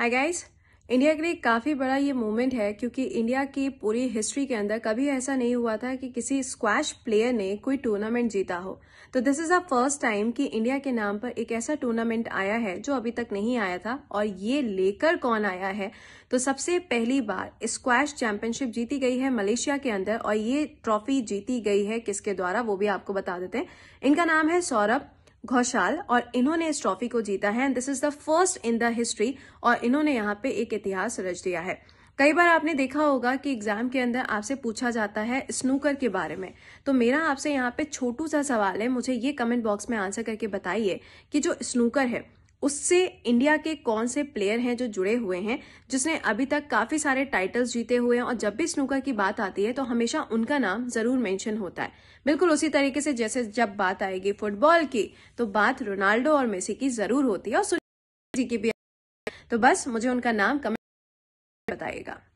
hi guys India के लिए काफ़ी बड़ा ये मोमेंट है क्योंकि इंडिया की पूरी हिस्ट्री के अंदर कभी ऐसा नहीं हुआ था कि किसी स्क्वैश प्लेयर ने कोई टूर्नामेंट जीता हो तो this is a first time कि इंडिया के नाम पर एक ऐसा टूर्नामेंट आया है जो अभी तक नहीं आया था और ये लेकर कौन आया है तो सबसे पहली बार स्क्वैश चैंपियनशिप जीती गई है मलेशिया के अंदर और ये ट्रॉफी जीती गई है किसके द्वारा वो भी आपको बता देते हैं इनका नाम है सौरभ घोषाल और इन्होंने इस ट्रॉफी को जीता है and this is the first in the history और इन्होंने यहाँ पे एक इतिहास रच दिया है कई बार आपने देखा होगा कि एग्जाम के अंदर आपसे पूछा जाता है स्नूकर के बारे में तो मेरा आपसे यहाँ पे छोटू सा सवाल है मुझे ये कमेंट बॉक्स में आंसर करके बताइए कि जो स्नूकर है उससे इंडिया के कौन से प्लेयर हैं जो जुड़े हुए हैं जिसने अभी तक काफी सारे टाइटल्स जीते हुए हैं और जब भी स्नूकर की बात आती है तो हमेशा उनका नाम जरूर मेंशन होता है बिल्कुल उसी तरीके से जैसे जब बात आएगी फुटबॉल की तो बात रोनाल्डो और मेसी की जरूर होती है और जी की भी तो बस मुझे उनका नाम कमेंट बताएगा